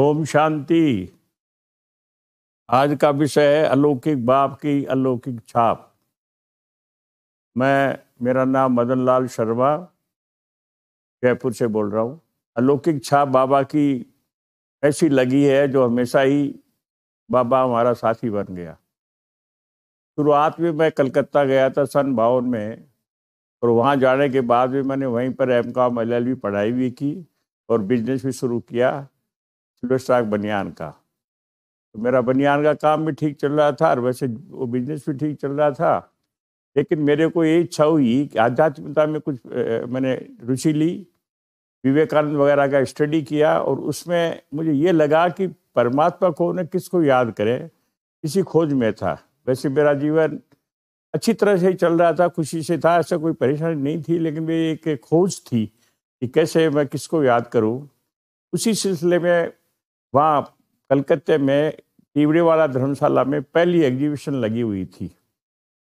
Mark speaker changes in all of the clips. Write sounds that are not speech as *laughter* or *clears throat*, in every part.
Speaker 1: ओम शांति आज का विषय है अलौकिक बाप की अलौकिक छाप मैं मेरा नाम मदन लाल शर्मा जयपुर से बोल रहा हूँ अलौकिक छाप बाबा की ऐसी लगी है जो हमेशा ही बाबा हमारा साथी बन गया शुरुआत में मैं कलकत्ता गया था सन बावन में और वहाँ जाने के बाद भी मैंने वहीं पर एम कॉम एल पढ़ाई भी की और बिजनेस भी शुरू किया बैसाख बनियान का तो मेरा बनियान का काम भी ठीक चल रहा था और वैसे वो बिजनेस भी ठीक चल रहा था लेकिन मेरे को ये इच्छा हुई कि आध्यात्मिकता में कुछ ए, मैंने रुचि ली विवेकानंद वगैरह का स्टडी किया और उसमें मुझे ये लगा कि परमात्मा को उन्हें किसको याद करें इसी खोज में था वैसे मेरा जीवन अच्छी तरह से ही चल रहा था खुशी से था ऐसा कोई परेशानी नहीं थी लेकिन मेरी एक खोज थी कि कैसे मैं किसको याद करूं उसी सिलसिले में वहाँ कलकत्ते में वाला धर्मशाला में पहली एग्जीबिशन लगी हुई थी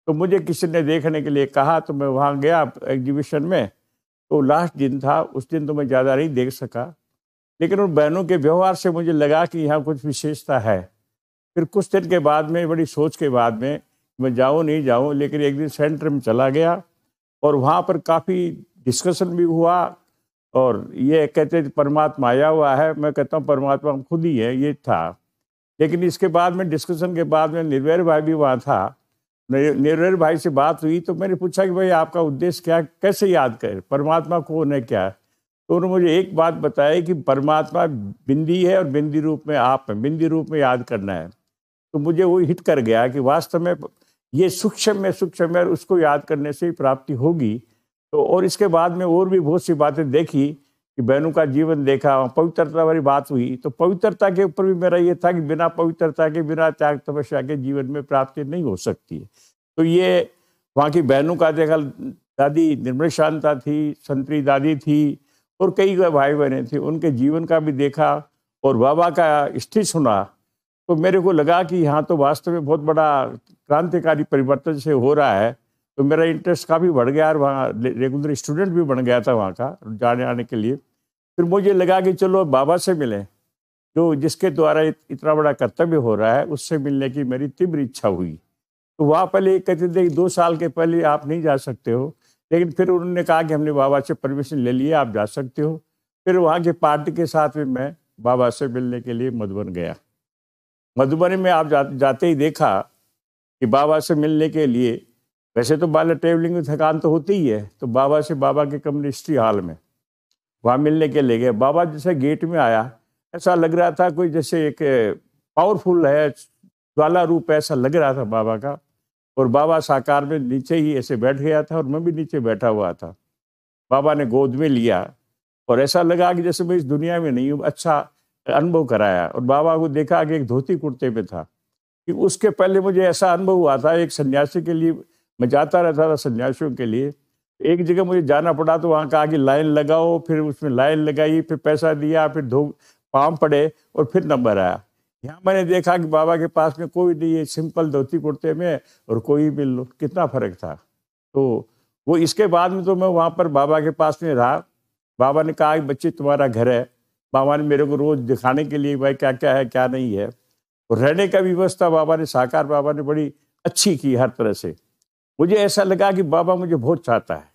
Speaker 1: तो मुझे किसी ने देखने के लिए कहा तो मैं वहाँ गया एग्जीबिशन में तो लास्ट दिन था उस दिन तो मैं ज़्यादा नहीं देख सका लेकिन उन बहनों के व्यवहार से मुझे लगा कि यहाँ कुछ विशेषता है फिर कुछ दिन के बाद में बड़ी सोच के बाद में मैं जाऊँ नहीं जाऊँ लेकिन एक दिन सेंटर में चला गया और वहाँ पर काफ़ी डिस्कशन भी हुआ और ये कहते परमात्मा आया हुआ है मैं कहता हूँ परमात्मा हम खुद ही है ये था लेकिन इसके बाद में डिस्कशन के बाद में निर्वैर भाई भी वहाँ था निर्वैर भाई से बात हुई तो मैंने पूछा कि भाई आपका उद्देश्य क्या कैसे याद करें परमात्मा कौन है क्या तो उन्होंने मुझे एक बात बताई कि परमात्मा बिंदी है और बिंदी रूप में आप है बिंदी रूप में याद करना है तो मुझे वो हिट कर गया कि वास्तव में ये सूक्ष्म में सूक्ष्म में उसको याद करने से ही प्राप्ति होगी तो और इसके बाद में और भी बहुत सी बातें देखी कि बहनों का जीवन देखा पवित्रता वाली बात हुई तो पवित्रता के ऊपर भी मेरा ये था कि बिना पवित्रता के बिना त्याग तपस्या के जीवन में प्राप्ति नहीं हो सकती है तो ये वहाँ की बहनों का देखा दादी निर्मल शांता थी संतरी दादी थी और कई भाई बहने थे उनके जीवन का भी देखा और बाबा का स्थिति सुना तो मेरे को लगा कि यहाँ तो वास्तव में बहुत बड़ा क्रांतिकारी परिवर्तन से हो रहा है तो मेरा इंटरेस्ट काफ़ी बढ़ गया और वहाँ रेगुलर स्टूडेंट भी बन गया था वहाँ का जाने आने के लिए फिर मुझे लगा कि चलो बाबा से मिलें जो जिसके द्वारा इतना बड़ा कर्तव्य हो रहा है उससे मिलने की मेरी तीव्र इच्छा हुई तो वहाँ पहले कहते थे दो साल के पहले आप नहीं जा सकते हो लेकिन फिर उन्होंने कहा कि हमने बाबा से परमिशन ले लिए आप जा सकते हो फिर वहाँ के पार्टी के साथ में मैं बाबा से मिलने के लिए मधुबन गया मधुबनी में आप जाते ही देखा कि बाबा से मिलने के लिए वैसे तो बाला ट्रेवलिंग में थकान तो होती ही है तो बाबा से बाबा के कम्युनिस्ट्री हॉल में वहाँ मिलने के लिए गए बाबा जैसे गेट में आया ऐसा लग रहा था कोई जैसे एक पावरफुल है ज्वाला रूप ऐसा लग रहा था बाबा का और बाबा साकार में नीचे ही ऐसे बैठ गया था और मैं भी नीचे बैठा हुआ था बाबा ने गोद में लिया और ऐसा लगा कि जैसे मैं इस दुनिया में नहीं हूँ अच्छा अनुभव कराया और बाबा को देखा कि एक धोती कुर्ते पे था कि उसके पहले मुझे ऐसा अनुभव हुआ था एक सन्यासी के लिए मैं जाता रहता था सन्यासियों के लिए एक जगह मुझे जाना पड़ा तो वहाँ कहा कि लाइन लगाओ फिर उसमें लाइन लगाई फिर पैसा दिया फिर धो पाम पड़े और फिर नंबर आया यहाँ मैंने देखा कि बाबा के पास में कोई नहीं है सिंपल धोती कुर्ते में और कोई भी कितना फ़र्क था तो वो इसके बाद में तो मैं वहाँ पर बाबा के पास में रहा बाबा ने कहा कि बच्चे तुम्हारा घर है बाबा ने मेरे को रोज़ दिखाने के लिए भाई क्या क्या है क्या नहीं है और रहने का व्यवस्था बाबा ने साकार बाबा ने बड़ी अच्छी की हर तरह से मुझे ऐसा लगा कि बाबा मुझे बहुत चाहता है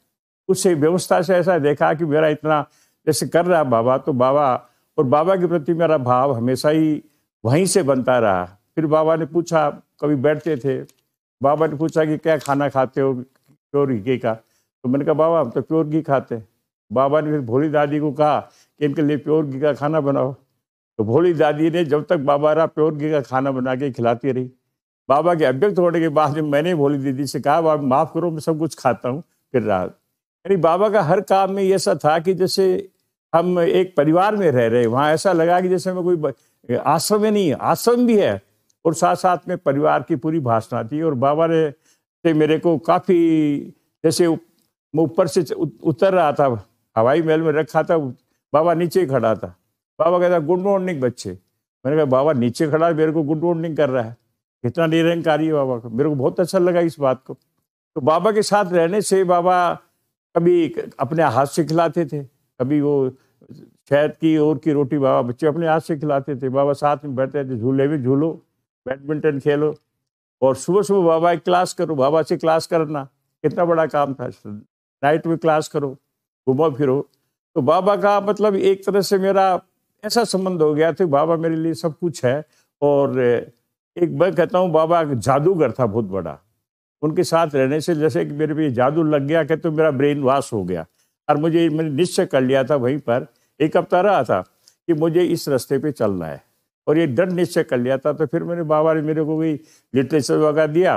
Speaker 1: उससे व्यवस्था से ऐसा देखा कि मेरा इतना जैसे कर रहा बाबा तो बाबा और बाबा के प्रति मेरा भाव हमेशा ही वहीं से बनता रहा फिर बाबा ने पूछा कभी बैठते थे बाबा ने पूछा कि क्या खाना खाते हो प्योर घी का तो मैंने कहा बाबा हम तो प्योर घी खाते हैं बाबा ने फिर भोली दादी को कहा कि इनके लिए प्योर घी का खाना बनाओ तो भोली दादी ने जब तक बाबा रहा प्योर घी का खाना बना के खिलाती रही बाबा के अभ्यक्त होने के बाद जब मैंने भोली दीदी से कहा बाबा माफ़ करो मैं सब कुछ खाता हूँ फिर रहा यानी बाबा का हर काम में ऐसा था कि जैसे हम एक परिवार में रह रहे वहाँ ऐसा लगा कि जैसे हमें कोई आश्रम में नहीं आश्रम भी है और साथ साथ में परिवार की पूरी भाषण थी और बाबा ने से मेरे को काफ़ी जैसे ऊपर से उतर रहा था हवाई महल में रखा था बाबा नीचे खड़ा था बाबा कहता गुड मॉर्निंग बच्चे मैंने कहा बाबा नीचे खड़ा मेरे को गुड मॉर्निंग कर रहा है कितना निरंकारी है बाबा को मेरे को बहुत अच्छा लगा इस बात को तो बाबा के साथ रहने से बाबा कभी अपने हाथ से खिलाते थे कभी वो शहद की और की रोटी बाबा बच्चे अपने हाथ से खिलाते थे बाबा साथ में बैठते थे झूले भी झूलो बैडमिंटन खेलो और सुबह सुबह बाबा एक क्लास करो बाबा से क्लास करना कितना बड़ा काम था नाइट में क्लास करो घूमो फिरो तो बाबा का मतलब एक तरह से मेरा ऐसा संबंध हो गया था बाबा मेरे लिए सब कुछ है और एक मैं कहता हूँ बाबा जादूगर था बहुत बड़ा उनके साथ रहने से जैसे कि मेरे पे जादू लग गया कि तो मेरा ब्रेन वॉश हो गया और मुझे मैंने निश्चय कर लिया था वहीं पर एक हफ्ता रहा था कि मुझे इस रास्ते पे चलना है और ये दृढ़ निश्चय कर लिया था तो फिर मैंने बाबा ने मेरे को भी लिटरेचर वगैरह दिया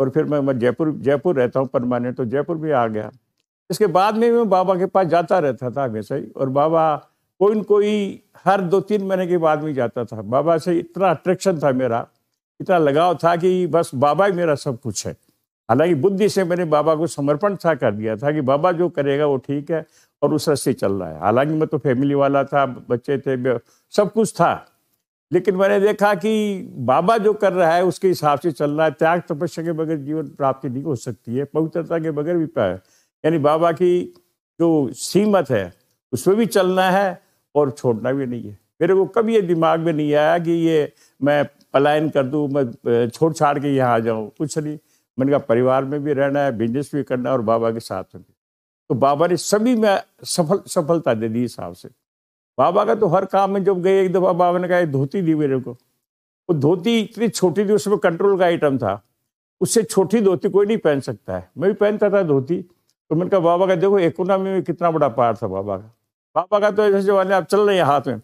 Speaker 1: और फिर मैं, मैं जयपुर जयपुर रहता हूँ परमानेंट तो जयपुर भी आ गया इसके बाद में मैं बाबा के पास जाता रहता था हमेशा ही और बाबा कोई न कोई हर दो तीन महीने के बाद में जाता था बाबा से इतना अट्रैक्शन था मेरा इतना लगाव था कि बस बाबा ही मेरा सब कुछ है हालांकि बुद्धि से मैंने बाबा को समर्पण था कर दिया था कि बाबा जो करेगा वो ठीक है और उस रस्ते चल रहा है हालांकि मैं तो फैमिली वाला था बच्चे थे सब कुछ था लेकिन मैंने देखा कि बाबा जो कर रहा है उसके हिसाब से चल रहा है त्याग तपस्या के बगैर जीवन प्राप्ति नहीं हो सकती है पवित्रता के बगैर भी यानी बाबा की जो सीमत है उसमें भी चलना है और छोड़ना भी नहीं है मेरे को कभी ये दिमाग में नहीं आया कि ये मैं पलायन कर दूँ मैं छोड़ छाड़ के यहाँ आ जाऊँ कुछ नहीं मैंने कहा परिवार में भी रहना है बिजनेस भी करना है और बाबा के साथ में तो बाबा ने सभी में सफल सफलता दे दी हिसाब से बाबा का तो हर काम में जब गए एक दफ़ा बाबा ने कहा धोती दी मेरे को वो धोती इतनी छोटी थी उसमें कंट्रोल का आइटम था उससे छोटी धोती कोई नहीं पहन सकता है मैं भी पहनता था धोती तो मैंने कहा बाबा का देखो इकोनॉमी में कितना बड़ा पार था बाबा का बाबा का तो ऐसे जमाने आप चल रहे हैं हाथ में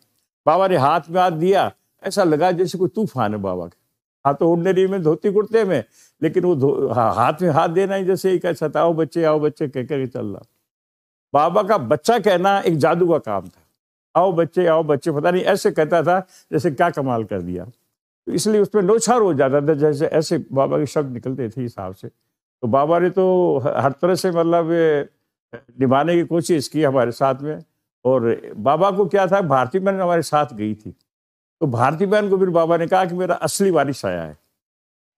Speaker 1: बाबा ने हाथ में हाथ दिया ऐसा लगा जैसे कोई तूफान है बाबा के हाँ तो ऑर्डनरी में धोती कुर्ते में लेकिन वो हाँ, हाथ में हाथ देना ही जैसे एक ऐसा था आओ बच्चे आओ बच्चे कह कर चल रहा बाबा का बच्चा कहना एक जादू का काम था आओ बच्चे आओ बच्चे पता नहीं ऐसे कहता था जैसे क्या कमाल कर दिया तो इसलिए उसमें नोछार हो जाता था जैसे ऐसे बाबा के शब्द निकलते थे हिसाब से तो बाबा ने तो हर तरह से मतलब निभाने की कोशिश की हमारे साथ में और बाबा को क्या था भारतीय मैडम हमारे साथ गई थी तो भारती बहन गोविंद बाबा ने कहा कि मेरा असली वारिश आया है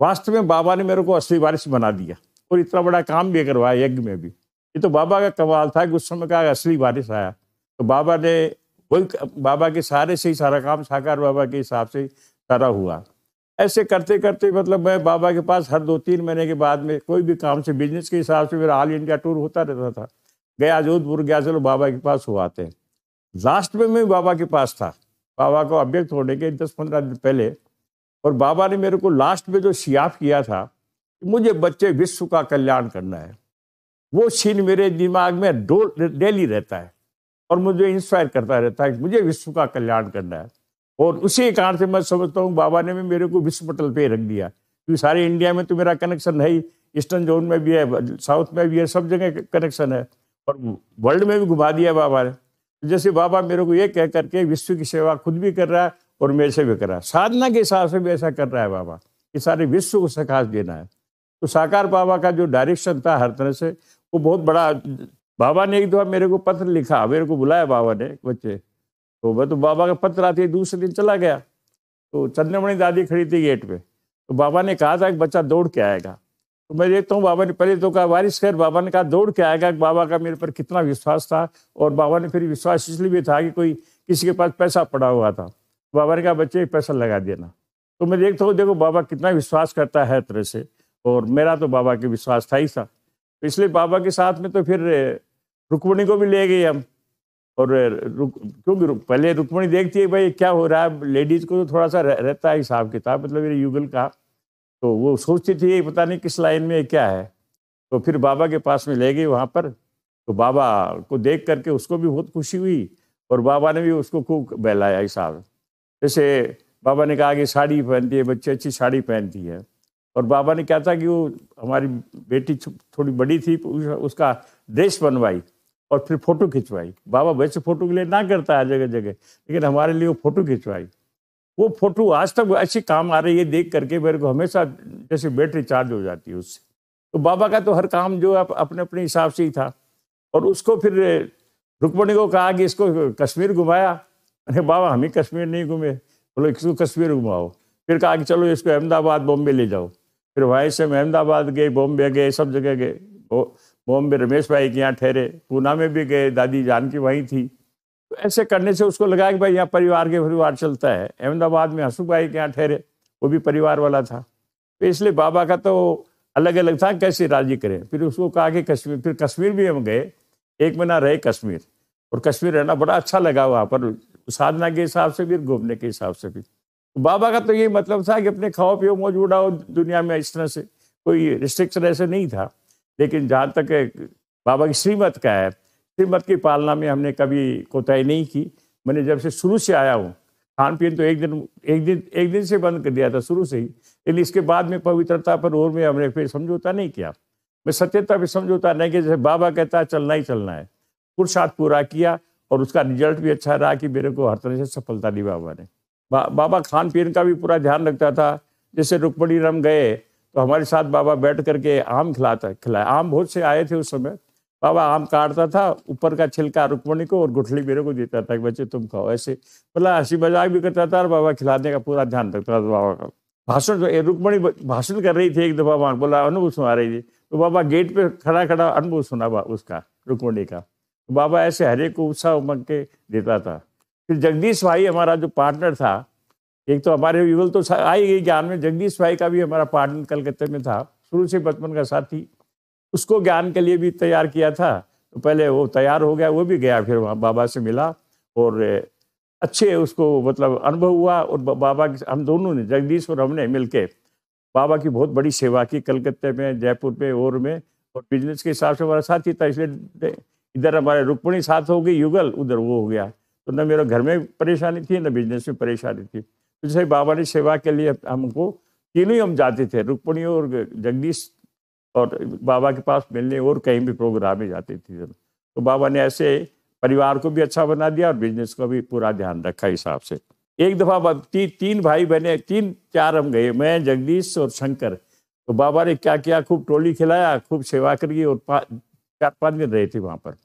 Speaker 1: वास्तव में बाबा ने मेरे को असली वारिश बना दिया और इतना बड़ा काम भी करवाया यज्ञ में भी ये तो बाबा का कमाल था कि उस समय कहा असली वारिश आया तो बाबा ने वही बाबा के सहारे से ही सारा काम साकार बाबा के हिसाब से सारा हुआ ऐसे करते करते मतलब मैं बाबा के पास हर दो तीन महीने के बाद में कोई भी काम से बिजनेस के हिसाब से मेरा ऑल इंडिया टूर होता रहता था गया जोधपुर गया चलो बाबा के पास हो आते हैं लास्ट में मैं बाबा के पास था बाबा को अभ्यक्त होने के दस पंद्रह दिन पहले और बाबा ने मेरे को लास्ट में जो सियाफ किया था कि मुझे बच्चे विश्व का कल्याण करना है वो सीन मेरे दिमाग में डेली रहता है और मुझे इंस्पायर करता रहता है कि मुझे विश्व का कल्याण करना है और उसी कारण से मैं समझता हूँ बाबा ने भी मेरे को विश्व पटल पे रख दिया क्योंकि सारे इंडिया में तो मेरा कनेक्शन है ही ईस्टर्न जोन में भी है साउथ में भी है सब जगह कनेक्शन है और वर्ल्ड में भी घुमा दिया बाबा ने जैसे बाबा मेरे को ये कह करके विश्व की सेवा खुद भी कर रहा है और मेरे से भी कर रहा है साधना के हिसाब से भी ऐसा कर रहा है बाबा कि सारे विश्व को सकाश देना है तो साकार बाबा का जो डायरेक्शन था हर तरह से वो बहुत बड़ा बाबा ने एक दो मेरे को पत्र लिखा मेरे को बुलाया बाबा ने बच्चे तो वह तो बाबा का पत्र आते दूसरे दिन चला गया तो चंद्रमणि दादी खड़ी थी गेट पे तो बाबा ने कहा था कि बच्चा दौड़ के आएगा तो मैं देखता हूँ बाबा ने पहले तो कहा वारिश कर बाबा ने कहा दौड़ के आएगा बाबा का मेरे पर कितना विश्वास था और बाबा ने फिर विश्वास इसलिए भी था कि कोई किसी के पास पैसा पड़ा हुआ था बाबा ने कहा बच्चे पैसा लगा देना तो मैं देखता हूँ देखो बाबा कितना विश्वास करता है तरह से और मेरा तो बाबा के विश्वास था ही था तो इसलिए बाबा के साथ में तो फिर रुक्मणी को भी ले गए हम और रुक क्योंकि रुक, पहले रुक्मणी देखती है भाई क्या हो रहा है लेडीज़ को तो थोड़ा सा रहता है हिसाब किताब मतलब मेरे युगल का तो वो सोचती थी पता नहीं किस लाइन में क्या है तो फिर बाबा के पास में ले गई वहाँ पर तो बाबा को देख करके उसको भी बहुत खुशी हुई और बाबा ने भी उसको खूब बहलाया इस साल जैसे बाबा ने कहा कि साड़ी पहनती है बच्चे अच्छी साड़ी पहनती है और बाबा ने क्या था कि वो हमारी बेटी थोड़ी बड़ी थी तो उसका ड्रेस बनवाई और फिर फ़ोटो खिंचवाई बाबा वैसे फ़ोटो के लिए ना करता है जगह जगह लेकिन हमारे लिए वो फ़ोटो खिंचवाई वो फोटो आज तक ऐसी काम आ रही है देख करके मेरे को हमेशा जैसे बैटरी चार्ज हो जाती है उससे तो बाबा का तो हर काम जो आप अपने अपने हिसाब से ही था और उसको फिर रुकमणी को कहा कि इसको कश्मीर घुमाया अरे बाबा हम ही कश्मीर नहीं घूमे बोलो इसको कश्मीर घुमाओ फिर कहा कि चलो इसको अहमदाबाद बॉम्बे ले जाओ फिर वहाँ से हम अहमदाबाद गए बॉम्बे गए सब जगह गए बॉम्बे रमेश भाई के यहाँ ठहरे पूना में भी गए दादी जान की वहीं थी तो ऐसे करने से उसको लगा कि भाई यहाँ परिवार के परिवार चलता है अहमदाबाद में हंसू भाई के यहाँ ठहरे वो भी परिवार वाला था तो इसलिए बाबा का तो अलग अलग था कैसे राजी करें फिर उसको कहा कि कश्मीर फिर कश्मीर भी हम गए एक महीना रहे कश्मीर और कश्मीर रहना बड़ा अच्छा लगा वहाँ पर साधना के हिसाब से भी घूमने के हिसाब से भी तो बाबा का तो यही मतलब था कि अपने खाओ पियो मौजूद आओ दुनिया में इस तरह से कोई रिस्ट्रिक्शन ऐसे नहीं था लेकिन जहाँ तक बाबा की श्रीमत का है श्रीमत की पालना में हमने कभी कोताही नहीं की मैंने जब से शुरू से आया हूँ खान पीन तो एक दिन एक दिन एक दिन से बंद कर दिया था शुरू से ही लेकिन इसके बाद में पवित्रता पर और में हमने फिर समझौता नहीं किया मैं सत्यता पर समझौता नहीं किया जैसे बाबा कहता है चलना ही चलना है पुरुषार्थ पूरा किया और उसका रिजल्ट भी अच्छा रहा कि मेरे को हर तरह से सफलता दी बाबा ने बा, बाबा खान पीन का भी पूरा ध्यान रखता था जैसे रुकमणी राम गए तो हमारे साथ बाबा बैठ करके आम खिलाता खिलाया आम बहुत से आए थे उस समय बाबा आम काटता था ऊपर का छिलका रुक्मणी को और गुठली मेरे को देता था कि बच्चे तुम खाओ ऐसे मतलब हंसी मजाक भी करता था और बाबा खिलाने का पूरा ध्यान रखता था बाबा का भाषण तो रुक्मणी भाषण कर रही थी एक दफा वहाँ बोला अनुभव सुना रही थी तो बाबा गेट पे खड़ा खड़ा अनुभव सुना उसका रुक्मणी का तो बाबा ऐसे हरे को उत्साह उमंग के देता था फिर जगदीश भाई हमारा जो पार्टनर था एक तो हमारे युगल तो आई गई ज्ञान में जगदीश भाई का भी हमारा पार्टनर कलकत्ते में था शुरू से बचपन का साथी उसको ज्ञान के लिए भी तैयार किया था तो पहले वो तैयार हो गया वो भी गया फिर वहाँ बाबा से मिला और अच्छे उसको मतलब अनुभव हुआ और बाबा की हम दोनों ने जगदीश और हमने मिल बाबा की बहुत बड़ी सेवा की कलकत्ते में जयपुर में और में और बिजनेस के हिसाब से हमारा साथ ही था इसलिए इधर हमारे रुक्मणी साथ हो गई युगल उधर वो हो गया तो न मेरे घर में परेशानी थी न बिजनेस में परेशानी थी तो जैसे बाबा ने सेवा के लिए हमको तीनों ही हम जाते थे रुक्मणी और जगदीश और बाबा के पास मिलने और कहीं भी प्रोग्राम में जाती थी तो बाबा ने ऐसे परिवार को भी अच्छा बना दिया और बिजनेस का भी पूरा ध्यान रखा हिसाब से एक दफ़ा ती, तीन भाई बने तीन चार हम गए मैं जगदीश और शंकर तो बाबा ने क्या किया खूब टोली खिलाया खूब सेवा करी और पा, चार पाँच दिन रहे थे वहाँ पर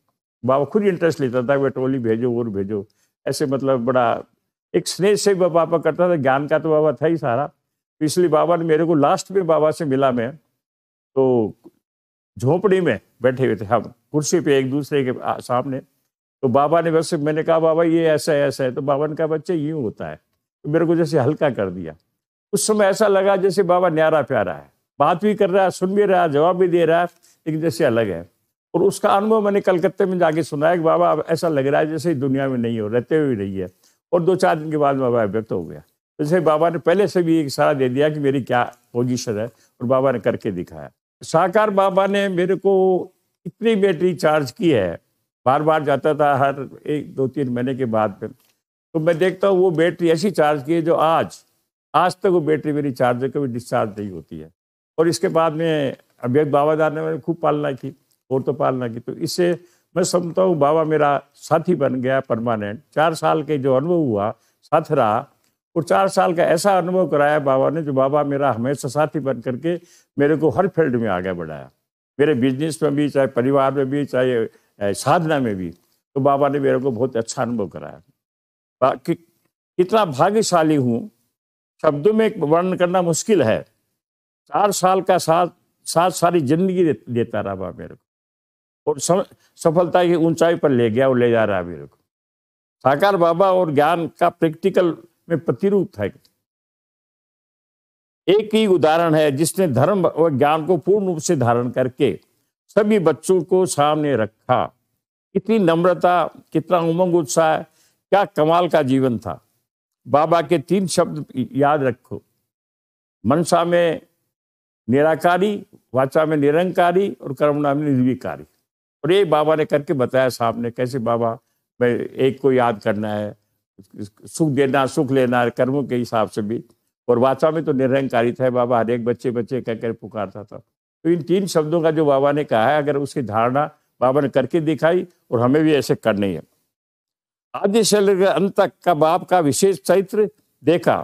Speaker 1: बाबा खुद इंटरेस्ट लेता था वह टोली भेजो और भेजो ऐसे मतलब बड़ा एक स्नेह से बाबा करता था ज्ञान का तो बाबा था ही सारा तो इसलिए बाबा ने मेरे को लास्ट में बाबा से मिला मैं तो झोपड़ी में बैठे हुए थे हम कुर्सी पे एक दूसरे के सामने तो बाबा ने वैसे मैंने कहा बाबा ये ऐसा है ऐसा है तो बाबा ने कहा बच्चे यूँ होता है तो मेरे को जैसे हल्का कर दिया उस समय ऐसा लगा जैसे बाबा न्यारा प्यारा है बात भी कर रहा है सुन भी रहा है जवाब भी दे रहा है लेकिन जैसे अलग है और उसका अनुभव मैंने कलकत्ते में जाके सुना है कि बाबा अब ऐसा लग रहा है जैसे दुनिया में नहीं हो रहते हुए नहीं है और दो चार दिन के बाद बाबा अव्यक्त हो गया तो जैसे बाबा ने पहले से भी एक सारा दे दिया कि मेरी क्या पोजिशन है और बाबा ने करके दिखाया साकार बाबा ने मेरे को इतनी बैटरी चार्ज की है बार बार जाता था हर एक दो तीन महीने के बाद फिर तो मैं देखता हूँ वो बैटरी ऐसी चार्ज की है जो आज आज तक वो बैटरी मेरी चार्ज है कभी डिस्चार्ज नहीं होती है और इसके बाद में अभ्यक्त बाबादार ने मैंने खूब पालना की और तो पालना की तो इससे मैं समझता हूँ बाबा मेरा साथी बन गया परमानेंट चार साल के जो अनुभव हुआ साथ रहा और चार साल का ऐसा अनुभव कराया बाबा ने जो बाबा मेरा हमेशा साथी बन करके मेरे को हर फील्ड में आगे बढ़ाया मेरे बिजनेस में भी चाहे परिवार में भी चाहे साधना में भी तो बाबा ने मेरे को बहुत अच्छा अनुभव कराया कि, कितना भाग्यशाली हूँ शब्दों में वर्णन करना मुश्किल है चार साल का साथ साथ सारी जिंदगी दे, देता रहा बाबा मेरे को और सफलता की ऊंचाई पर ले गया और ले जा रहा मेरे को साकार बाबा और ज्ञान का प्रैक्टिकल में प्रतिरूप है एक ही उदाहरण है जिसने धर्म व ज्ञान को पूर्ण रूप से धारण करके सभी बच्चों को सामने रखा कितनी नम्रता कितना उमंग उत्साह क्या कमाल का जीवन था बाबा के तीन शब्द याद रखो मनसा में निराकारी वाचा में निरंकारी और कर्मणा में निर्विकारी और ये बाबा ने करके बताया साहब ने कैसे बाबा मैं एक को याद करना है सुख देना सुख लेना कर्मों के हिसाब से भी और वाचा में तो निरंकारी है बाबा हरेक बच्चे बच्चे कहकर पुकारता था तो इन तीन शब्दों का जो बाबा ने कहा है अगर उसकी धारणा बाबा ने करके दिखाई और हमें भी ऐसे करनी है आदि से अंत तक का बाप का विशेष चरित्र देखा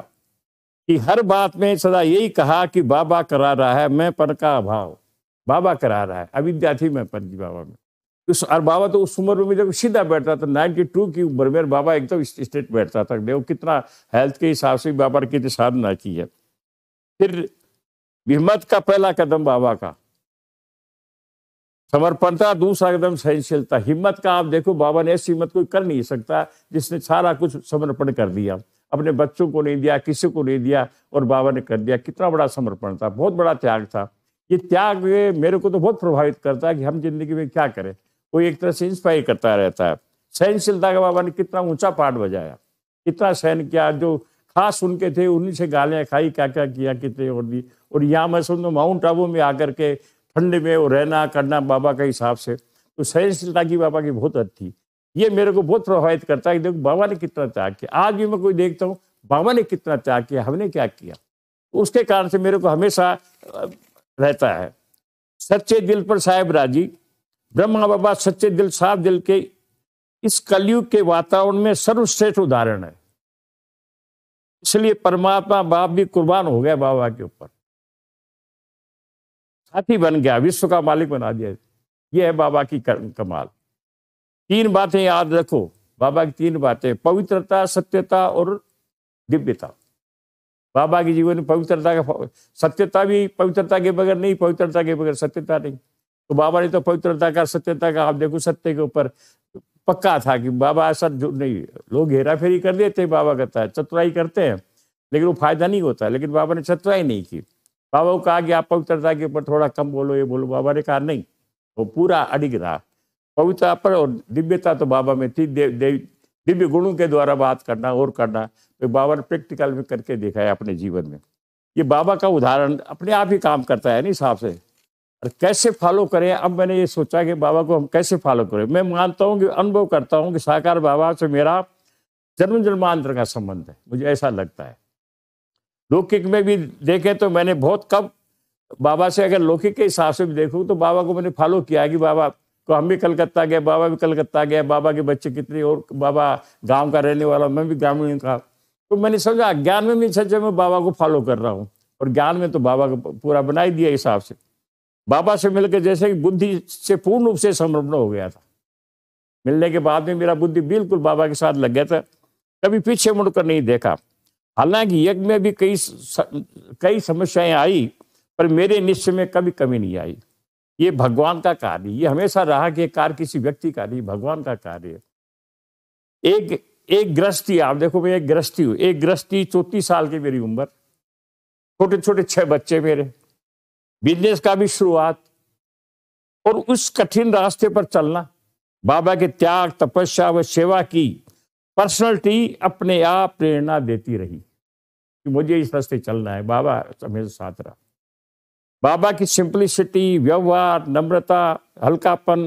Speaker 1: कि हर बात में सदा यही कहा कि बाबा करा रहा है मैं पर का अभाव बाबा करा रहा है अविद्या थी मैं जी बाबा में उस और बाबा तो उस उम्र में भी देखो सीधा बैठता था नाइन्टी टू की उम्र में बाबा एकदम स्ट्रेट बैठता था देखो कितना हेल्थ के हिसाब से बाबा ने कितनी साधना की है फिर हिम्मत का पहला कदम बाबा का समर्पणता दूसरा कदम सहनशीलता हिम्मत का आप देखो बाबा ने ऐसी हिम्मत कोई कर नहीं सकता जिसने सारा कुछ समर्पण कर दिया अपने बच्चों को नहीं दिया किसी को नहीं दिया और बाबा ने कर दिया कितना बड़ा समर्पण था बहुत बड़ा त्याग था ये त्याग मेरे को तो बहुत प्रभावित करता है कि हम जिंदगी में क्या करें वो एक तरह से इंस्पायर करता रहता है सहनशीलता का बाबा ने कितना ऊंचा पाठ बजाया कितना सहन किया जो खास उनके थे उन्हीं से गालियाँ खाई क्या क्या किया कितने और दी और यहाँ मैं सुन माउंट आबू में आकर के ठंड में वो रहना करना बाबा के हिसाब से तो सहनशीलता की बाबा की बहुत हद थी ये मेरे को बहुत प्रभावित करता है कि देखो बाबा ने कितना त्याग किया आज भी मैं कोई देखता हूँ बाबा ने कितना त्याग किया हमने क्या किया उसके कारण से मेरे को हमेशा रहता है सच्चे दिल पर साहेब राजी ब्रह्मा बाबा सच्चे दिल साफ दिल के इस कलयुग के वातावरण में सर्वश्रेष्ठ उदाहरण है इसलिए परमात्मा बाप भी कुर्बान हो गया बाबा के ऊपर साथी बन गया विश्व का मालिक बना दिया यह है बाबा की कमाल तीन बातें याद रखो बाबा की तीन बातें पवित्रता सत्यता और दिव्यता बाबा के जीवन में पवित्रता का सत्यता भी पवित्रता के बगैर नहीं पवित्रता के बगैर सत्यता नहीं तो बाबा ने तो पवित्रता का सत्यता का आप देखो सत्य के ऊपर पक्का था कि बाबा ऐसा जो नहीं लोग हेरा फेरी कर देते बाबा कहता है चतुराई करते हैं लेकिन वो फायदा नहीं होता लेकिन बाबा ने चतुराई नहीं की बाबा को कहा कि आप पवित्रता के ऊपर थोड़ा कम बोलो ये बोलो बाबा ने कहा नहीं वो पूरा अडिग रहा पवित्रता पर और दिव्यता तो बाबा में थी देव देव दिव्य गुणों के द्वारा बात करना और करना तो बाबा ने प्रैक्टिकल में करके देखा है अपने जीवन में ये बाबा का उदाहरण अपने आप ही काम करता है नहीं हिसाब से और कैसे फॉलो करें अब मैंने ये सोचा कि बाबा को हम कैसे फॉलो करें मैं मानता हूँ कि अनुभव करता हूँ कि साकार बाबा से मेरा जन्म जन्मांतर का संबंध है मुझे ऐसा लगता है लौकिक में भी देखें तो मैंने बहुत कम बाबा से अगर लौकिक के हिसाब से भी देखूँ तो बाबा को मैंने फॉलो किया कि बाबा को हम भी कलकत्ता गए बाबा भी कलकत्ता गए बाबा के बच्चे कितने और बाबा गांव का रहने वाला मैं भी ग्रामीण का तो मैंने समझा ज्ञान में भी सच्चे मैं बाबा को फॉलो कर रहा हूँ और ज्ञान में तो बाबा को पूरा बनाई दिया हिसाब से बाबा से मिलकर जैसे कि बुद्धि से पूर्ण रूप से संलग्न हो गया था मिलने के बाद में मेरा बुद्धि बिल्कुल बाबा के साथ लग गया था कभी पीछे मुड़कर नहीं देखा हालांकि यज्ञ में भी कई कई समस्याएं आई पर मेरे निश्चय में कभी कमी नहीं आई ये भगवान का कार्य ये हमेशा रहा कि कार्य किसी व्यक्ति का नहीं भगवान का कार्य एक एक ग्रस्ती आप देखो मैं एक ग्रस्ती हूँ एक ग्रस्ती चौतीस साल की मेरी उम्र छोटे छोटे छह बच्चे मेरे बिजनेस का भी शुरुआत और उस कठिन रास्ते पर चलना बाबा के त्याग तपस्या व सेवा की पर्सनलिटी अपने आप प्रेरणा देती रही कि मुझे इस रास्ते चलना है बाबा हमेशा साथ रहा बाबा की सिंप्लिसिटी व्यवहार नम्रता हल्कापन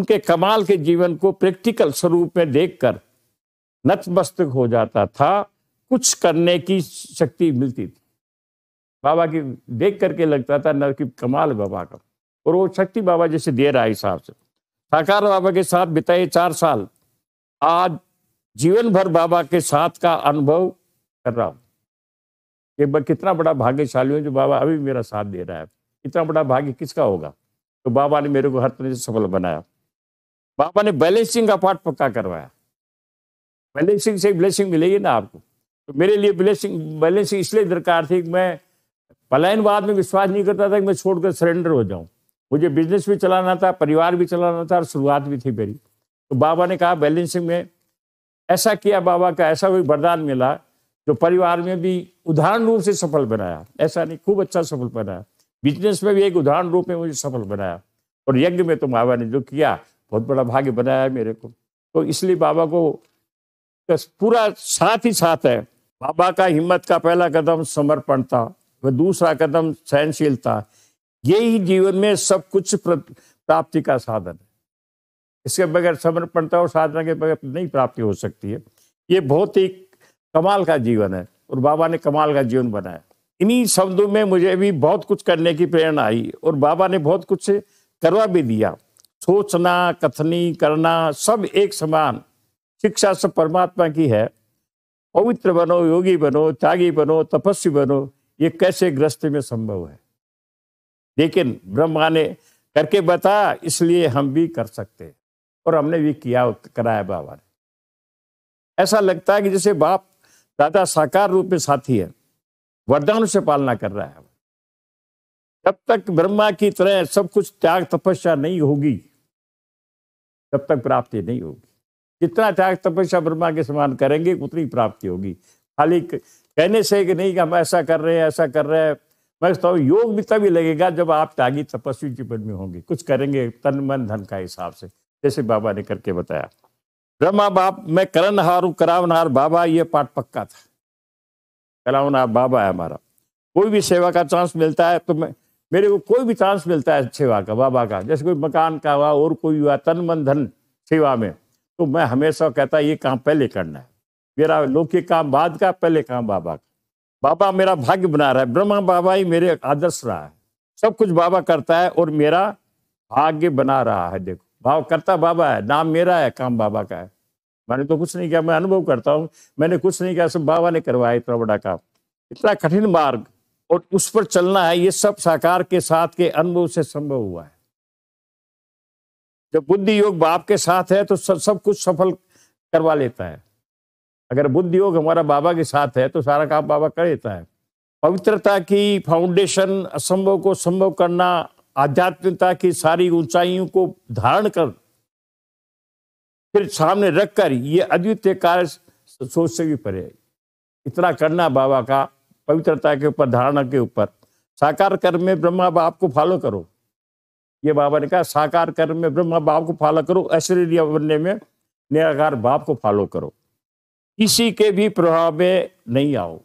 Speaker 1: उनके कमाल के जीवन को प्रैक्टिकल स्वरूप में देखकर नतमस्तक हो जाता था कुछ करने की शक्ति मिलती थी बाबा की देख करके लगता था न कि कमाल बाबा का और वो शक्ति बाबा जैसे दे रहा है हिसाब से साकार बाबा के साथ बिताए चार साल आज जीवन भर बाबा के साथ का अनुभव कर रहा हूँ कि कितना बड़ा भाग्यशाली हूँ जो बाबा अभी मेरा साथ दे रहा है इतना बड़ा भाग्य किसका होगा तो बाबा ने मेरे को हर तरह से सफल बनाया बाबा ने बैलेंसिंग का पार्ट पक्का करवाया बैलेंसिंग से ब्लेसिंग मिलेगी ना आपको तो मेरे लिए ब्लेसिंग बैलेंसिंग इसलिए दरकार थी कि मैं पलायन बाद में विश्वास नहीं करता था कि मैं छोड़कर सरेंडर हो जाऊँ मुझे बिजनेस भी चलाना था परिवार भी चलाना था और शुरुआत भी थी मेरी तो बाबा ने कहा बैलेंसिंग में ऐसा किया बाबा का ऐसा कोई वरदान मिला जो परिवार में भी उदाहरण रूप से सफल बनाया ऐसा नहीं खूब अच्छा सफल बनाया बिजनेस में भी एक उदाहरण रूप में मुझे सफल बनाया और यज्ञ में तो बाबा ने जो किया बहुत बड़ा भाग्य बनाया मेरे को तो इसलिए बाबा को पूरा साथ ही साथ है बाबा का हिम्मत का पहला कदम समर्पण था वह दूसरा कदम सहनशीलता यही जीवन में सब कुछ प्राप्ति का साधन है इसके बगैर समर्पणता और साधना के बगैर नहीं प्राप्ति हो सकती है ये बहुत ही कमाल का जीवन है और बाबा ने कमाल का जीवन बनाया इन्हीं शब्दों में मुझे भी बहुत कुछ करने की प्रेरणा आई और बाबा ने बहुत कुछ करवा भी दिया सोचना कथनी करना सब एक समान शिक्षा सब परमात्मा की है पवित्र बनो योगी बनो त्यागी बनो तपस्वी बनो ये कैसे ग्रस्त में संभव है लेकिन ब्रह्मा ने करके बताया इसलिए हम भी कर सकते हैं और हमने भी किया कराया बाबा ने ऐसा लगता है कि जैसे बाप दादा साकार रूप में साथी है वरदान से पालना कर रहा है जब तक ब्रह्मा की तरह सब कुछ त्याग तपस्या नहीं होगी तब तक प्राप्ति नहीं होगी जितना त्याग तपस्या ब्रह्मा के समान करेंगे उतनी प्राप्ति होगी खाली कहने से कि नहीं कि हम ऐसा कर रहे हैं ऐसा कर रहे हैं मैं कहता हूँ योग भी तभी लगेगा जब आप त्यागी तपस्वी जीवन में होंगे कुछ करेंगे तन मन धन का हिसाब से जैसे बाबा ने करके बताया ब्रह्मा बाप मैं करण हारू करावन हार बाबा ये पाठ पक्का था करावन हार बाबा है हमारा कोई भी सेवा का चांस मिलता है तो मैं मेरे को कोई भी चांस मिलता है सेवा का बाबा का जैसे कोई मकान का हुआ और कोई हुआ तन मन धन सेवा में तो मैं हमेशा कहता ये काम पहले करना है मेरा लौकिक काम बाद का पहले काम बाबा का बाबा मेरा भाग्य बना रहा है ब्रह्मा बाबा ही मेरे आदर्श रहा है सब कुछ बाबा करता है और मेरा भाग्य बना रहा है देखो भाव करता बाबा है नाम मेरा है काम बाबा का है मैंने तो कुछ नहीं किया मैं अनुभव करता हूँ मैंने कुछ नहीं किया सब बाबा ने करवाया इतना बड़ा काम इतना कठिन मार्ग और उस पर चलना है ये सब साकार के साथ के अनुभव से संभव हुआ है जब बुद्धि योग बाप के साथ है तो सब कुछ सफल करवा लेता है अगर बुद्ध योग हमारा बाबा के साथ है तो सारा काम बाबा कर देता है पवित्रता की फाउंडेशन असंभव को संभव करना आध्यात्मिकता की सारी ऊंचाइयों को धारण कर फिर सामने रखकर ये अद्वितीय कार्य सोच से भी परे इतना करना बाबा का पवित्रता के ऊपर धारणा के ऊपर साकार कर्म में ब्रह्मा बाप को फॉलो करो ये बाबा ने कहा साकार कर्म में ब्रह्मा बाप को फॉलो करो ऐश्वर्य बनने में निराकार बाप को फॉलो करो किसी के भी प्रभाव में नहीं आओ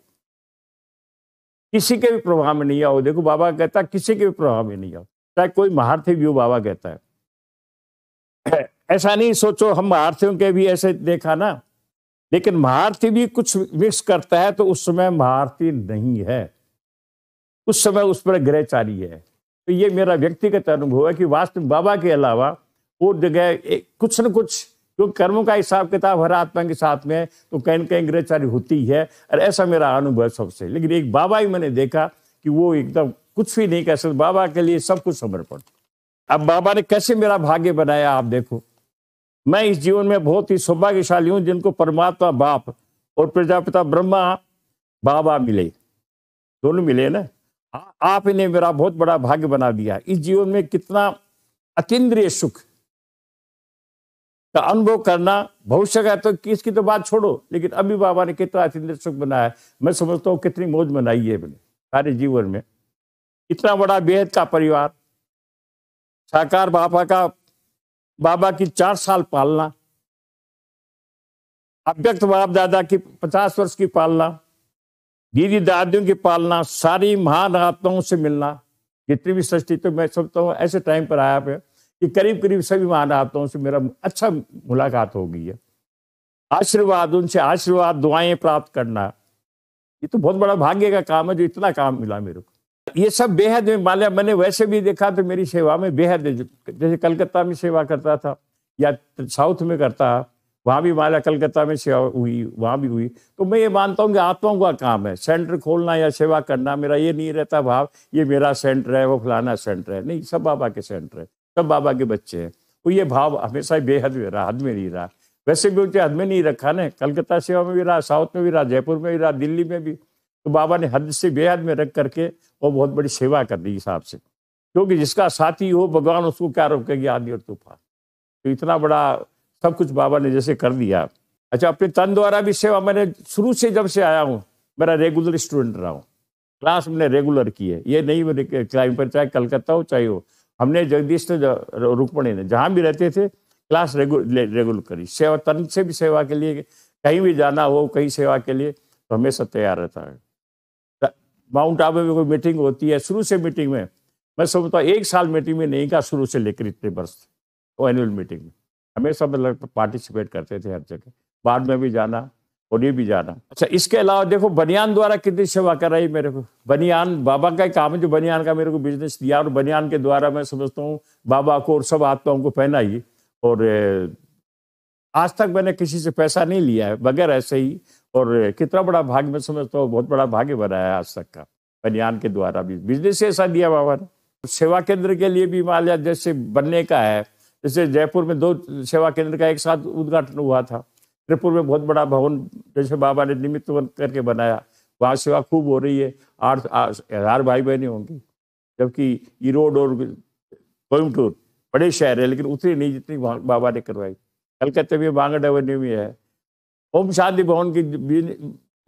Speaker 1: किसी के भी प्रभाव में नहीं आओ देखो बाबा कहता किसी के भी प्रभाव में नहीं आओ चाहे कोई महारथी भी हो बाबा कहता है *clears throat* ऐसा नहीं सोचो हम महार्थियों के भी ऐसे देखा ना लेकिन महारथी भी कुछ मिक्स करता है तो उस समय महारथी नहीं है उस समय उस पर ग्रहचारी है तो ये मेरा व्यक्तिगत अनुभव है कि वास्तव बाबा के अलावा वो जगह कुछ न कुछ क्योंकि कर्मों का हिसाब किताब हर आत्मा के साथ में है तो कहीं ना कहीं ग्रहचारी होती है और ऐसा मेरा अनुभव सबसे लेकिन एक बाबा ही मैंने देखा कि वो एकदम कुछ भी नहीं कह सकते बाबा के लिए सब कुछ समर्पण अब बाबा ने कैसे मेरा भाग्य बनाया आप देखो मैं इस जीवन में बहुत ही सौभाग्यशाली हूँ जिनको परमात्मा बाप और प्रजापिता ब्रह्मा बाबा मिले दोनों मिले ना हाँ, आपने मेरा बहुत बड़ा भाग्य बना दिया इस जीवन में कितना अतीन्द्रिय सुख का तो अनुभव करना भविष्य का तो किस की तो बात छोड़ो लेकिन अभी बाबा ने कितना अतिंद्र सुख बनाया मैं समझता हूँ कितनी मौज बनाई है मैंने सारे जीवन में इतना बड़ा बेहद का परिवार साकार बाबा का बाबा की चार साल पालना अव्यक्त बाप दादा की पचास वर्ष की पालना दीदी दादियों की पालना सारी महान आत्माओं से मिलना जितनी भी सृष्टि तो मैं समझता हूँ ऐसे टाइम पर आया मैं कि करीब करीब सभी महानावताओं से मेरा अच्छा मुलाकात हो गई है आशीर्वाद उनसे आशीर्वाद दुआएं प्राप्त करना ये तो बहुत बड़ा भाग्य का काम है जो इतना काम मिला मेरे को ये सब बेहद माल्या मैंने वैसे भी देखा तो मेरी सेवा में बेहद जैसे कलकत्ता में सेवा करता था या साउथ में करता वहाँ भी माला कलकत्ता में सेवा हुई वहाँ भी हुई तो मैं ये मानता हूँ कि आत्माओं का काम है सेंटर खोलना या सेवा करना मेरा ये नहीं रहता भाव ये मेरा सेंटर है वो फलाना सेंटर है नहीं सब बाबा के सेंटर है सब बाबा के बच्चे हैं तो ये भाव हमेशा ही बेहद रहा हद में नहीं रहा वैसे भी उनके हद में नहीं रखा ना कलकत्ता सेवा में भी रहा साउथ में भी रहा जयपुर में भी रहा दिल्ली में भी तो बाबा ने हद से बेहद में रख करके वो बहुत बड़ी सेवा कर दी हिसाब से क्योंकि जिसका साथी हो भगवान उसको क्या रोकेगी आंधी और तूफान तो इतना बड़ा सब कुछ बाबा ने जैसे कर दिया अच्छा अपने तन द्वारा भी सेवा मैंने शुरू से जब से आया हूँ मेरा रेगुलर स्टूडेंट रहा हूँ क्लास मैंने रेगुलर की है ये नहीं मेरे क्लाइम पर चाहे कलकत्ता हो चाहे हो हमने जगदीश तो रुक्मणी ने जहाँ भी रहते थे क्लास रेगुलर रेगुलर करी सेवा तन से भी सेवा के लिए कहीं भी जाना हो कहीं सेवा के लिए तो हमेशा तैयार रहता है माउंट आबू में कोई मीटिंग होती है शुरू से मीटिंग में मैं समझता हूँ एक साल मीटिंग में नहीं का शुरू से लेकर इतने वर्ष वो एनुअल मीटिंग में हमेशा मतलब पार्टिसिपेट करते थे हर जगह बाद में भी जाना और ये भी जाना अच्छा इसके अलावा देखो बनियान द्वारा कितनी सेवा कराई मेरे को बनियान बाबा का काम है जो बनियान का मेरे को बिजनेस दिया और बनियान के द्वारा मैं समझता हूँ बाबा को और सब आत्माओं को पहनाई और आज तक मैंने किसी से पैसा नहीं लिया है बगैर ऐसे ही और कितना बड़ा भाग्य मैं समझता हूँ बहुत बड़ा भाग्य बना है आज तक का बनियान के द्वारा भी बिजनेस ऐसा दिया बाबा ने सेवा केंद्र के लिए भी माल जैसे बनने का है जैसे जयपुर में दो सेवा केंद्र का एक साथ उद्घाटन हुआ था त्रिपुर में बहुत बड़ा भवन जैसे बाबा ने निमित्त करके बनाया वहाँ सेवा खूब हो रही है आठ हजार भाई बहनें होंगी जबकि ईरोड और कोयमटूर बड़े शहर है लेकिन उतनी नहीं जितनी बाबा ने करवाई कलकत्ते में बांगड़ एवेन्यू में है ओम शांति भवन की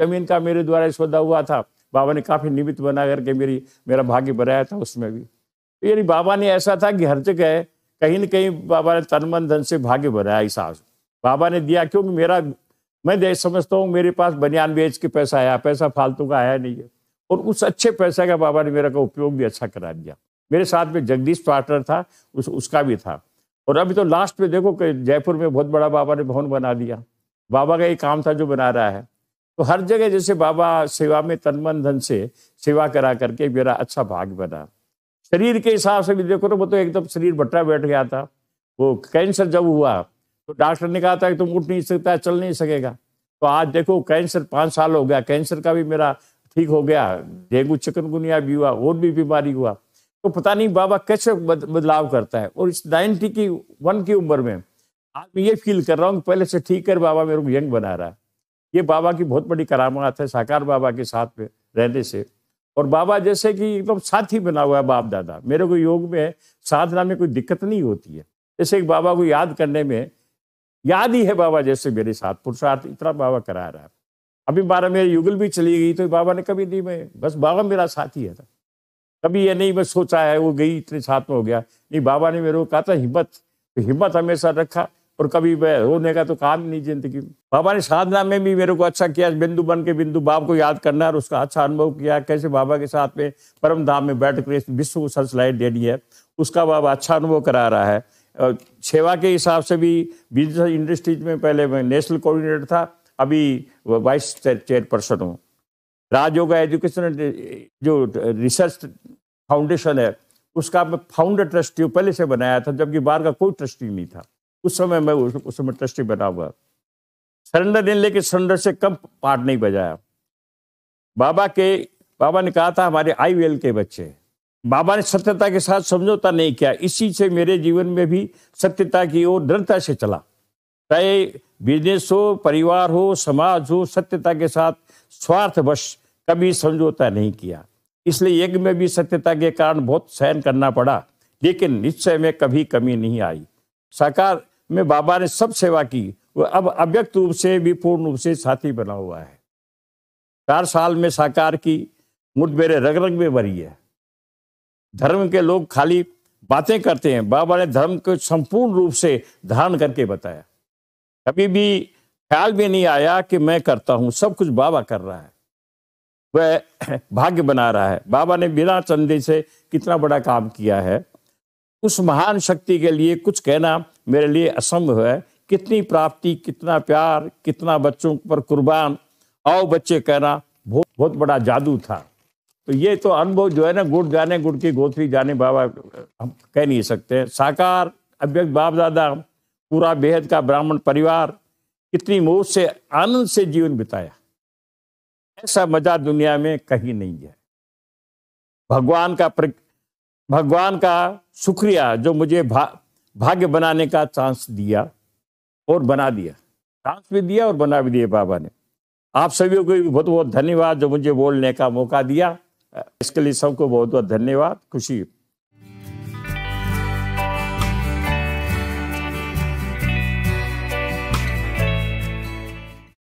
Speaker 1: जमीन का मेरे द्वारा सौदा हुआ था बाबा ने काफ़ी निमित्त बना करके मेरी मेरा भाग्य बनाया था उसमें भी तो यानी बाबा ने ऐसा था कि हर जगह कहीं ना कहीं बाबा ने तन मन धन से भाग्य बनाया इस बाबा ने दिया क्योंकि मेरा मैं देख समझता हूँ मेरे पास बनियान बेच के पैसा आया पैसा फालतू का आया नहीं है और उस अच्छे पैसा का बाबा ने मेरा का उपयोग भी अच्छा करा दिया मेरे साथ में जगदीश पार्टनर था उस उसका भी था और अभी तो लास्ट में देखो कि जयपुर में बहुत बड़ा बाबा ने भवन बना दिया बाबा का ये काम था जो बना रहा है तो हर जगह जैसे बाबा सेवा में तन मन धन से सेवा करा करके मेरा अच्छा भाग बना शरीर के हिसाब से भी देखो तो वो तो एकदम शरीर बटा बैठ गया था वो कैंसर जब हुआ तो डॉक्टर ने कहा था कि तुम उठ नहीं सकता चल नहीं सकेगा तो आज देखो कैंसर पाँच साल हो गया कैंसर का भी मेरा ठीक हो गया डेंगू चिकनगुनिया भी हुआ और भी बीमारी हुआ तो पता नहीं बाबा कैसे बदलाव करता है और इस नाइन्टी की वन की उम्र में आज मैं ये फील कर रहा हूँ कि पहले से ठीक कर बाबा मेरे को यंग बना रहा है ये बाबा की बहुत बड़ी करामात है साकार बाबा के साथ में रहने से और बाबा जैसे कि एकदम साथी बना हुआ है बाप दादा मेरे को योग में साधना में कोई दिक्कत नहीं होती है जैसे एक बाबा को याद करने में याद ही है बाबा जैसे मेरे साथ पुरुषार्थ इतना बाबा करा रहा है अभी बारह मेरे युगल भी चली गई तो बाबा ने कभी नहीं मैं बस बाबा मेरा साथ ही है था कभी ये नहीं मैं सोचा है वो गई इतने साथ में हो गया नहीं बाबा ने मेरे को कहा था हिम्मत तो हिम्मत हमेशा रखा और कभी वह रोने का तो काम नहीं जिंदगी में बाबा ने साधना में भी मेरे को अच्छा किया बिंदु बन के बिंदु बाप को याद करना और उसका अच्छा अनुभव किया कैसे बाबा के साथ में परम धाम में बैठ कर विश्व को सच लाइट देनी है उसका बाबा अच्छा अनुभव करा रहा है सेवा के हिसाब से भी बिजनेस इंडस्ट्रीज में पहले मैं नेशनल कोऑर्डिनेटर था अभी वाइस चेयरपर्सन हूँ राजयोग एजुकेशन जो रिसर्च फाउंडेशन है उसका मैं फाउंडर ट्रस्टी पहले से बनाया था जबकि बाहर का कोई ट्रस्टी नहीं था उस समय मैं उस, उस समय ट्रस्टी बना हुआ सरेंडर ने लेकिन सरेंडर से कम पार्ट नहीं बजाया बाबा के बाबा ने कहा था हमारे आई के बच्चे बाबा ने सत्यता के साथ समझौता नहीं किया इसी से मेरे जीवन में भी सत्यता की ओर दृढ़ता से चला चाहे बिजनेस हो परिवार हो समाज हो सत्यता के साथ स्वार्थवश कभी समझौता नहीं किया इसलिए यज्ञ में भी सत्यता के कारण बहुत सहन करना पड़ा लेकिन निश्चय में कभी कमी नहीं आई साकार में बाबा ने सब सेवा की वह अब अव्यक्त रूप से भी पूर्ण रूप से साथी बना हुआ है चार साल में साकार की मेरे रग रग में भरी है धर्म के लोग खाली बातें करते हैं बाबा ने धर्म को संपूर्ण रूप से धारण करके बताया कभी भी ख्याल भी नहीं आया कि मैं करता हूँ सब कुछ बाबा कर रहा है वह *clears throat* भाग्य बना रहा है बाबा ने बिना चंदे से कितना बड़ा काम किया है उस महान शक्ति के लिए कुछ कहना मेरे लिए असंभव है कितनी प्राप्ति कितना प्यार कितना बच्चों पर कुर्बान आओ बच्चे कहना बहुत बहुत बड़ा जादू था तो ये तो अनुभव जो है ना गुड़ जाने गुड़ की गोथरी जाने बाबा हम कह नहीं सकते साकार अभ्यक्त बाप दादा पूरा बेहद का ब्राह्मण परिवार कितनी मोह से आनंद से जीवन बिताया ऐसा मजा दुनिया में कहीं नहीं है भगवान का प्र... भगवान का शुक्रिया जो मुझे भा, भाग्य बनाने का चांस दिया और बना दिया चांस भी दिया और बना भी दिया बाबा ने आप सभी को भी बहुत बहुत धन्यवाद जो मुझे बोलने का मौका दिया इसके लिए सबको बहुत बहुत धन्यवाद खुशी